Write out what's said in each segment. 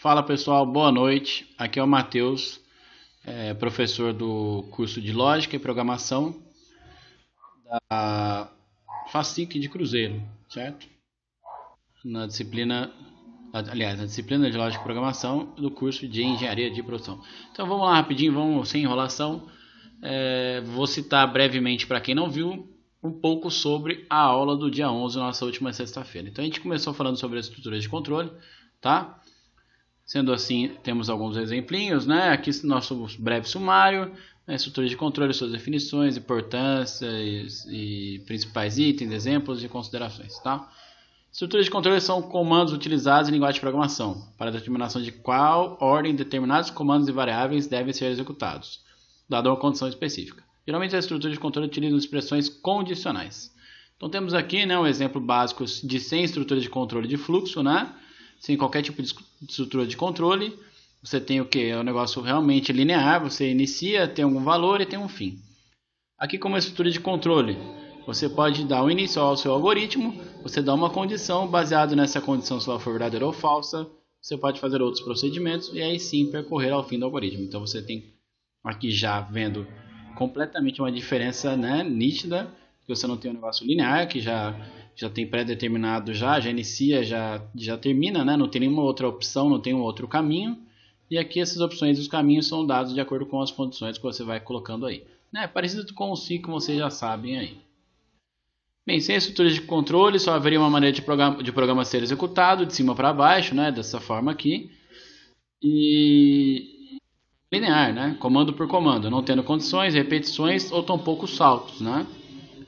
Fala pessoal, boa noite. Aqui é o Matheus, é, professor do curso de Lógica e Programação da FACIC de Cruzeiro, certo? Na disciplina, aliás, na disciplina de Lógica e Programação do curso de Engenharia de Produção. Então vamos lá rapidinho, vamos sem enrolação. É, vou citar brevemente para quem não viu um pouco sobre a aula do dia 11, nossa última sexta-feira. Então a gente começou falando sobre as estruturas de controle, tá? Sendo assim, temos alguns exemplinhos, né? Aqui nosso breve sumário, né? estrutura de controle, suas definições, importâncias e principais itens, exemplos e considerações, tá? Estruturas de controle são comandos utilizados em linguagem de programação para determinação de qual ordem determinados comandos e variáveis devem ser executados, dada uma condição específica. Geralmente, as estruturas de controle utilizam expressões condicionais. Então, temos aqui né, um exemplo básico de sem estrutura de controle de fluxo, né? sem qualquer tipo de estrutura de controle. Você tem o que? É um negócio realmente linear, você inicia, tem algum valor e tem um fim. Aqui como é estrutura de controle, você pode dar um início ao seu algoritmo, você dá uma condição, baseado nessa condição se ela for verdadeira ou falsa, você pode fazer outros procedimentos e aí sim percorrer ao fim do algoritmo. Então você tem aqui já vendo completamente uma diferença né, nítida, que você não tem um negócio linear, que já já tem pré-determinado já, já inicia, já, já termina, né? não tem nenhuma outra opção, não tem um outro caminho. E aqui essas opções e os caminhos são dados de acordo com as condições que você vai colocando aí. Né? Parecido com o C, que vocês já sabem aí. Bem, sem estruturas de controle, só haveria uma maneira de programa, de programa ser executado de cima para baixo, né? dessa forma aqui. E linear, né? comando por comando, não tendo condições, repetições ou tão poucos saltos. Né?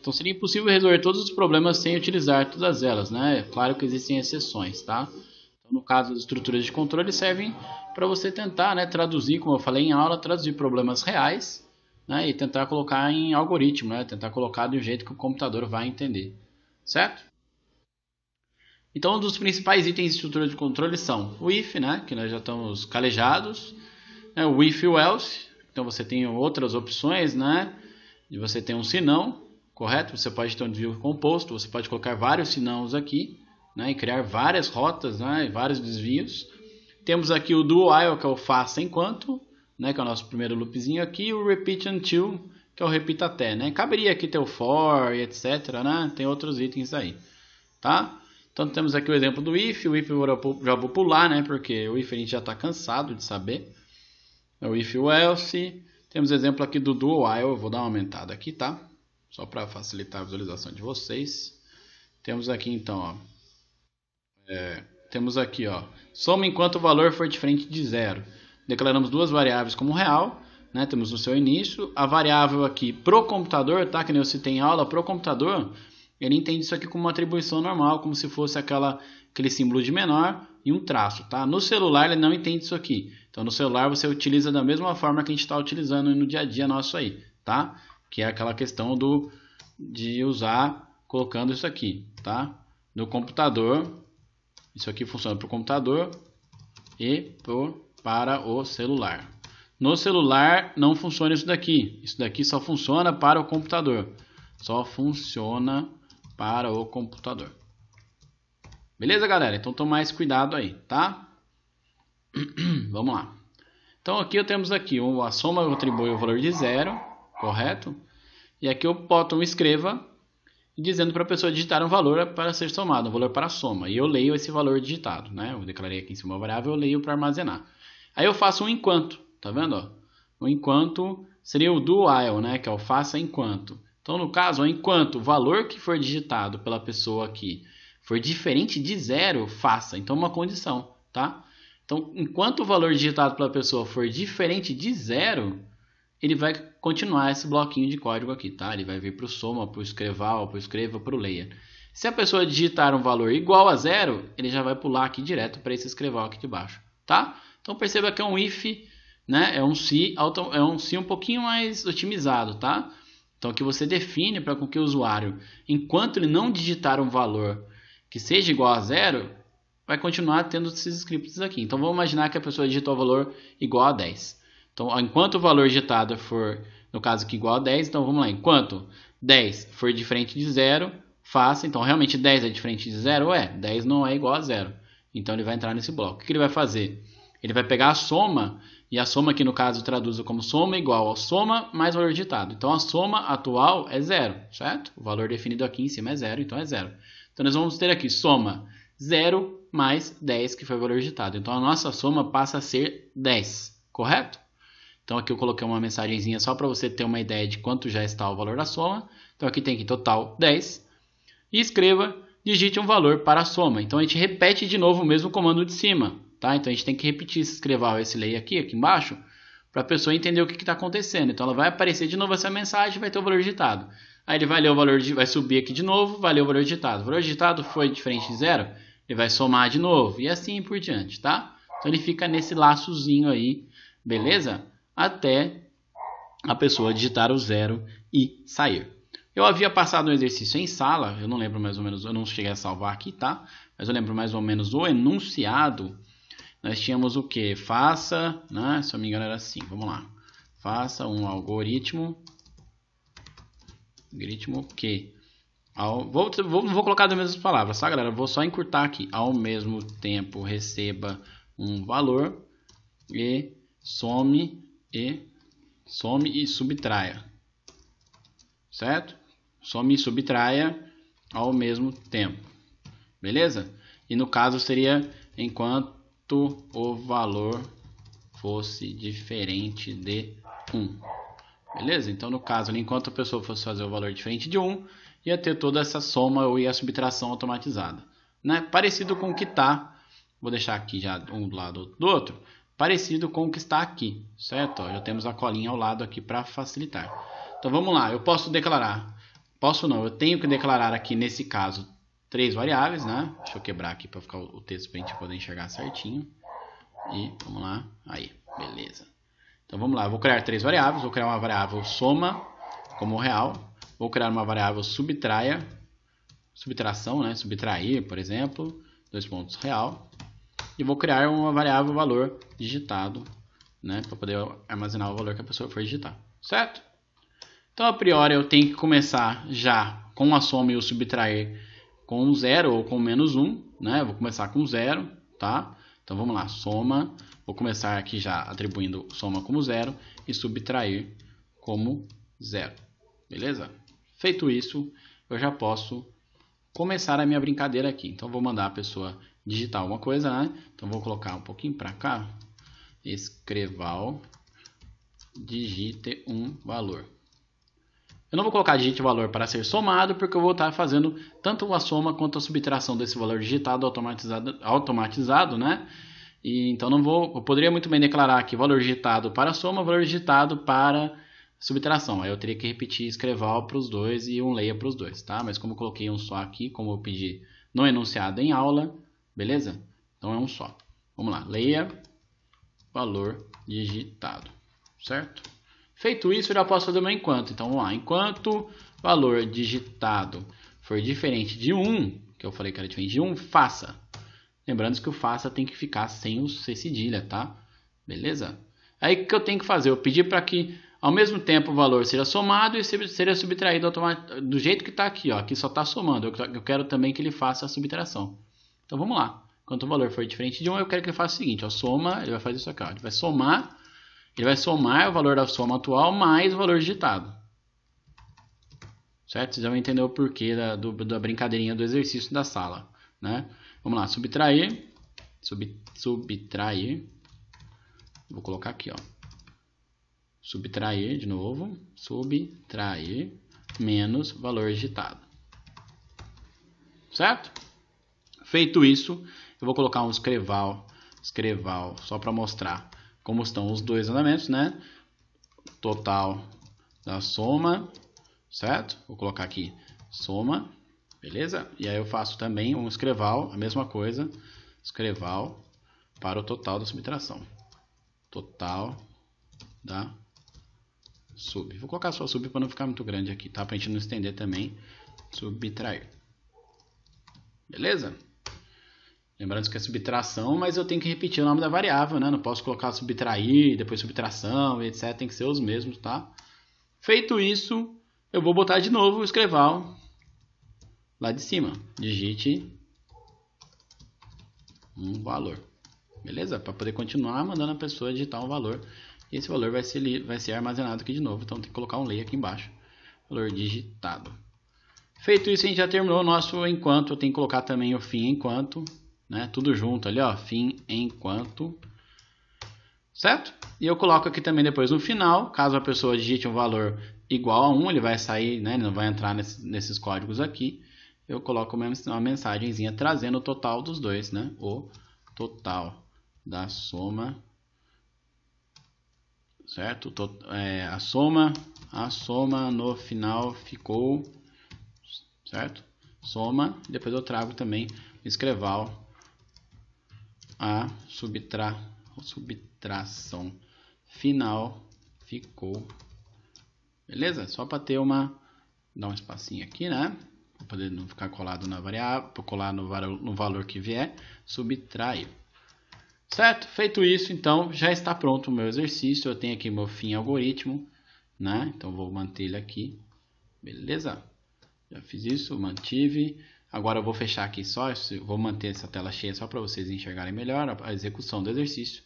Então seria impossível resolver todos os problemas sem utilizar todas elas, né? É claro que existem exceções, tá? Então, no caso, as estruturas de controle servem para você tentar, né, traduzir, como eu falei em aula, traduzir problemas reais, né, e tentar colocar em algoritmo, né? Tentar colocar de um jeito que o computador vai entender, certo? Então, um dos principais itens de estrutura de controle são o if, né, que nós já estamos calejados, né, o if e o else. Então, você tem outras opções, né? E você tem um se não correto? Você pode ter então, um desvio composto, você pode colocar vários sinãos aqui né, e criar várias rotas né, e vários desvios. Temos aqui o do while, que é o faça enquanto, né, que é o nosso primeiro loopzinho aqui, e o repeat until, que é o repita até. Né? Caberia aqui ter o for e etc. Né? Tem outros itens aí. Tá? Então temos aqui o exemplo do if, o if eu já vou pular, né, porque o if a gente já está cansado de saber. É o if o else. Temos exemplo aqui do do while, eu vou dar uma aumentada aqui, tá? só para facilitar a visualização de vocês. Temos aqui então, ó, é, temos aqui, ó, soma enquanto o valor for diferente de zero. Declaramos duas variáveis como real, né? Temos no seu início a variável aqui pro computador, tá? Que nem eu citei em aula, pro computador, ele entende isso aqui como uma atribuição normal, como se fosse aquela aquele símbolo de menor e um traço, tá? No celular ele não entende isso aqui. Então no celular você utiliza da mesma forma que a gente está utilizando no dia a dia nosso aí, tá? que é aquela questão do de usar colocando isso aqui, tá? No computador, isso aqui funciona para o computador e pro, para o celular. No celular não funciona isso daqui, isso daqui só funciona para o computador, só funciona para o computador. Beleza, galera? Então toma mais cuidado aí, tá? Vamos lá. Então aqui temos aqui a soma atribui o valor de zero correto? E aqui eu boto um escreva dizendo para a pessoa digitar um valor para ser somado, um valor para soma. E eu leio esse valor digitado, né? Eu declarei aqui em cima uma variável, eu leio para armazenar. Aí eu faço um enquanto, tá vendo? Ó? O enquanto seria o do while, né? Que é o faça enquanto. Então, no caso, enquanto o valor que for digitado pela pessoa aqui for diferente de zero, faça. Então, uma condição, tá? Então, enquanto o valor digitado pela pessoa for diferente de zero, ele vai continuar esse bloquinho de código aqui, tá? Ele vai vir para o soma, para o escreval, para o escreva, para o leia. Se a pessoa digitar um valor igual a zero, ele já vai pular aqui direto para esse escreval aqui de baixo, tá? Então perceba que é um if, né? É um se, é um se um pouquinho mais otimizado, tá? Então que você define para com que o usuário, enquanto ele não digitar um valor que seja igual a zero, vai continuar tendo esses scripts aqui. Então vamos imaginar que a pessoa digitou o valor igual a 10. Então, enquanto o valor digitado for, no caso aqui, igual a 10, então vamos lá, enquanto 10 for diferente de zero, faça, então realmente 10 é diferente de zero? É, 10 não é igual a zero. Então ele vai entrar nesse bloco. O que ele vai fazer? Ele vai pegar a soma, e a soma aqui no caso traduzo como soma igual a soma mais valor digitado. Então a soma atual é zero, certo? O valor definido aqui em cima é zero, então é zero. Então nós vamos ter aqui soma 0 mais 10, que foi o valor digitado. Então a nossa soma passa a ser 10, correto? Então aqui eu coloquei uma mensagenzinha só para você ter uma ideia de quanto já está o valor da soma. Então aqui tem que total 10. E escreva, digite um valor para a soma. Então a gente repete de novo o mesmo comando de cima. Tá? Então a gente tem que repetir, escrever esse lay aqui, aqui embaixo, para a pessoa entender o que está acontecendo. Então ela vai aparecer de novo essa mensagem, vai ter o valor digitado. Aí ele vai ler o valor, vai subir aqui de novo, vai ler o valor digitado. O valor digitado foi diferente de zero, ele vai somar de novo e assim por diante, tá? Então ele fica nesse laçozinho aí, beleza? até a pessoa digitar o zero e sair. Eu havia passado um exercício em sala, eu não lembro mais ou menos, eu não cheguei a salvar aqui, tá? Mas eu lembro mais ou menos o enunciado. Nós tínhamos o que? Faça, né? Se eu me engano era assim, vamos lá. Faça um algoritmo, algoritmo que... Ao, vou, vou, vou colocar as mesmas palavras, tá galera? Vou só encurtar aqui. Ao mesmo tempo receba um valor e some e some e subtraia, certo? Some e subtraia ao mesmo tempo, beleza? E no caso seria enquanto o valor fosse diferente de 1. Beleza? Então, no caso, enquanto a pessoa fosse fazer o valor diferente de 1, ia ter toda essa soma ou a subtração automatizada. Né? Parecido com o que está, vou deixar aqui já um do lado do outro, parecido com o que está aqui, certo? já temos a colinha ao lado aqui para facilitar. Então vamos lá, eu posso declarar, posso não, eu tenho que declarar aqui nesse caso três variáveis, né? Deixa eu quebrar aqui para ficar o texto para a gente poder enxergar certinho. E vamos lá, aí, beleza. Então vamos lá, eu vou criar três variáveis, vou criar uma variável soma como real, vou criar uma variável subtraia, subtração, né? Subtrair, por exemplo, dois pontos real e vou criar uma variável valor digitado, né, para poder armazenar o valor que a pessoa for digitar, certo? Então, a priori, eu tenho que começar já com a soma e o subtrair com zero ou com menos um, né? vou começar com zero, tá? Então, vamos lá, soma, vou começar aqui já atribuindo soma como zero e subtrair como zero, beleza? Feito isso, eu já posso começar a minha brincadeira aqui. Então, vou mandar a pessoa digitar alguma coisa, né? Então vou colocar um pouquinho para cá, escreval, digite um valor. Eu não vou colocar digite valor para ser somado, porque eu vou estar fazendo tanto a soma quanto a subtração desse valor digitado automatizado, automatizado né? E, então não vou, eu poderia muito bem declarar aqui valor digitado para soma, valor digitado para subtração. Aí eu teria que repetir escreval para os dois e um leia para os dois, tá? Mas como eu coloquei um só aqui, como eu pedi no enunciado em aula, Beleza? Então é um só. Vamos lá. Leia valor digitado. Certo? Feito isso, eu já posso fazer o meu enquanto. Então vamos lá. Enquanto valor digitado for diferente de 1, que eu falei que era diferente de 1, faça. Lembrando que o faça tem que ficar sem o C cedilha, tá? Beleza? Aí o que eu tenho que fazer? Eu pedi para que ao mesmo tempo o valor seja somado e seja subtraído do jeito que está aqui, ó. Aqui só está somando. Eu quero também que ele faça a subtração. Então vamos lá. Quando o valor for diferente de 1, eu quero que ele faça o seguinte, ó, soma, ele vai fazer isso aqui, ó, ele vai somar, ele vai somar o valor da soma atual mais o valor digitado. Certo? Vocês vão entender o porquê da, do, da brincadeirinha do exercício da sala, né? Vamos lá, subtrair, sub, subtrair, vou colocar aqui, ó, subtrair de novo, subtrair menos valor digitado. Certo? Feito isso, eu vou colocar um escreval, escreval, só para mostrar como estão os dois andamentos, né? Total da soma, certo? Vou colocar aqui soma, beleza? E aí eu faço também um escreval, a mesma coisa, escreval para o total da subtração. Total da sub. Vou colocar só sub para não ficar muito grande aqui, tá? Para a gente não estender também, subtrair. Beleza? Lembrando que é subtração, mas eu tenho que repetir o nome da variável, né? Não posso colocar subtrair, depois subtração, etc. Tem que ser os mesmos, tá? Feito isso, eu vou botar de novo o escreval lá de cima. Digite um valor. Beleza? Para poder continuar mandando a pessoa digitar um valor. E esse valor vai ser, vai ser armazenado aqui de novo. Então tem que colocar um lei aqui embaixo. Valor digitado. Feito isso, a gente já terminou o nosso enquanto. Eu tenho que colocar também o fim enquanto né? Tudo junto ali, ó, fim enquanto, certo? E eu coloco aqui também depois no final, caso a pessoa digite um valor igual a 1, ele vai sair, né? Ele não vai entrar nesse, nesses códigos aqui. Eu coloco uma mensagenzinha trazendo o total dos dois, né? O total da soma, certo? É, a soma, a soma no final ficou, certo? Soma, depois eu trago também o escreval a subtra, subtração final ficou. Beleza? Só para ter uma... Dar um espacinho aqui, né? Para poder não ficar colado na variável, colar no, no valor que vier. Subtrair. Certo? Feito isso, então, já está pronto o meu exercício. Eu tenho aqui meu fim algoritmo, né? Então, vou manter ele aqui. Beleza? Já fiz isso, mantive. Agora eu vou fechar aqui só, vou manter essa tela cheia só para vocês enxergarem melhor a execução do exercício.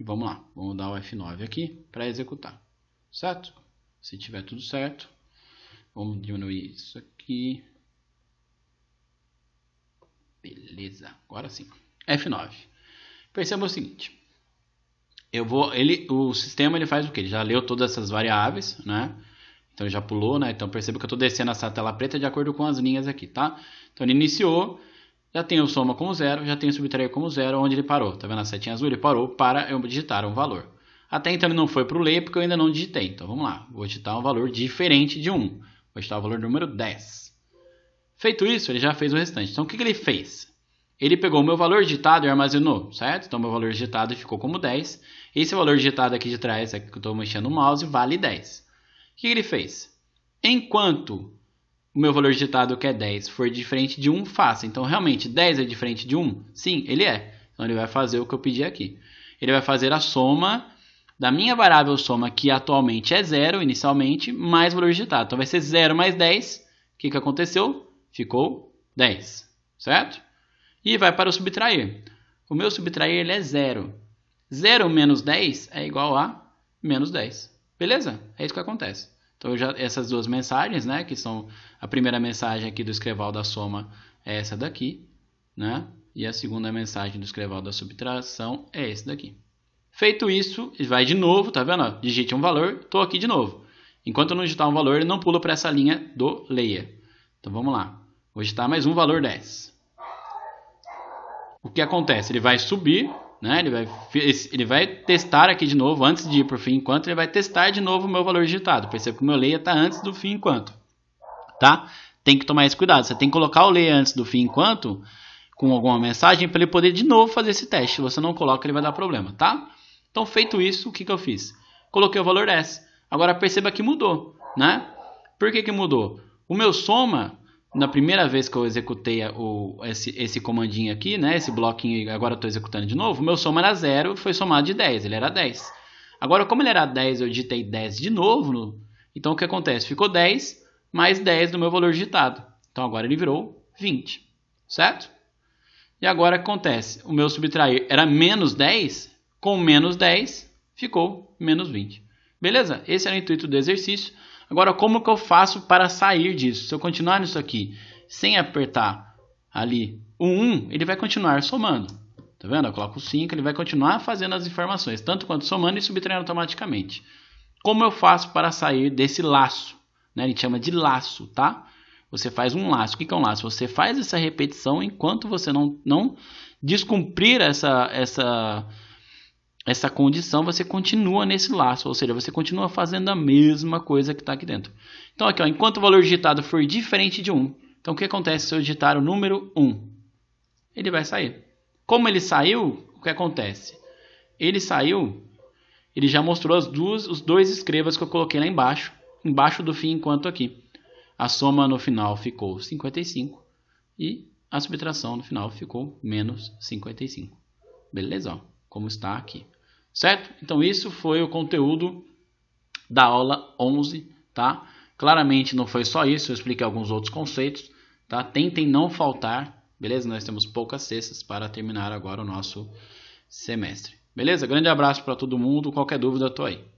E vamos lá, vamos dar o F9 aqui para executar, certo? Se tiver tudo certo, vamos diminuir isso aqui. Beleza, agora sim. F9. Perceba o seguinte, eu vou, ele, o sistema ele faz o que? Ele já leu todas essas variáveis, né? Então já pulou, né? Então perceba que eu estou descendo essa tela preta de acordo com as linhas aqui, tá? Então ele iniciou, já tem o soma como zero, já tem o subtrair como zero, onde ele parou. Tá vendo a setinha azul? Ele parou para eu digitar um valor. Até então ele não foi para o lei porque eu ainda não digitei. Então vamos lá, vou digitar um valor diferente de 1. Vou digitar o valor número 10. Feito isso, ele já fez o restante. Então o que, que ele fez? Ele pegou o meu valor digitado e armazenou, certo? Então meu valor digitado ficou como 10. Esse valor digitado aqui de trás, aqui é que eu estou mexendo o mouse, vale 10. O que ele fez? Enquanto o meu valor digitado, que é 10, for diferente de 1, faça. Então, realmente, 10 é diferente de 1? Sim, ele é. Então, ele vai fazer o que eu pedi aqui. Ele vai fazer a soma da minha variável soma, que atualmente é 0, inicialmente, mais o valor digitado. Então, vai ser 0 mais 10. O que, que aconteceu? Ficou 10, certo? E vai para o subtrair. O meu subtrair ele é 0. 0 menos 10 é igual a menos 10. Beleza? É isso que acontece. Então, já, essas duas mensagens, né? Que são a primeira mensagem aqui do escreval da soma é essa daqui, né? E a segunda mensagem do escreval da subtração é esse daqui. Feito isso, ele vai de novo, tá vendo? Digite um valor, estou aqui de novo. Enquanto eu não digitar um valor, ele não pula para essa linha do leia. Então vamos lá. Vou digitar mais um valor 10. O que acontece? Ele vai subir né? Ele, vai, ele vai testar aqui de novo, antes de ir para o fim enquanto, ele vai testar de novo o meu valor digitado. Perceba que o meu leia está antes do fim enquanto. Tá? Tem que tomar esse cuidado. Você tem que colocar o leia antes do fim enquanto, com alguma mensagem, para ele poder de novo fazer esse teste. Se você não coloca, ele vai dar problema. Tá? Então, feito isso, o que, que eu fiz? Coloquei o valor S. Agora perceba que mudou. Né? Por que, que mudou? O meu soma na primeira vez que eu executei o, esse, esse comandinho aqui, né, esse bloquinho, agora estou executando de novo, meu soma era 0, foi somado de 10, ele era 10. Agora, como ele era 10, eu digitei 10 de novo, no, então o que acontece? Ficou 10 mais 10 do meu valor digitado. Então agora ele virou 20, certo? E agora o que acontece? O meu subtrair era menos 10, com menos 10 ficou menos 20. Beleza? Esse era o intuito do exercício. Agora, como que eu faço para sair disso? Se eu continuar nisso aqui, sem apertar ali o 1, ele vai continuar somando. Tá vendo? Eu coloco o 5, ele vai continuar fazendo as informações, tanto quanto somando e subtraindo automaticamente. Como eu faço para sair desse laço? Né? A gente chama de laço, tá? Você faz um laço. O que é um laço? Você faz essa repetição enquanto você não, não descumprir essa, essa essa condição, você continua nesse laço, ou seja, você continua fazendo a mesma coisa que está aqui dentro. Então, aqui, ó, enquanto o valor digitado for diferente de 1, então o que acontece se eu digitar o número 1? Ele vai sair. Como ele saiu, o que acontece? Ele saiu, ele já mostrou as duas, os dois escrevas que eu coloquei lá embaixo, embaixo do fim enquanto aqui. A soma no final ficou 55 e a subtração no final ficou menos 55. Beleza? Ó, como está aqui certo? Então isso foi o conteúdo da aula 11, tá? Claramente não foi só isso, eu expliquei alguns outros conceitos, tá? Tentem não faltar, beleza? Nós temos poucas cestas para terminar agora o nosso semestre. Beleza? Grande abraço para todo mundo, qualquer dúvida eu aí.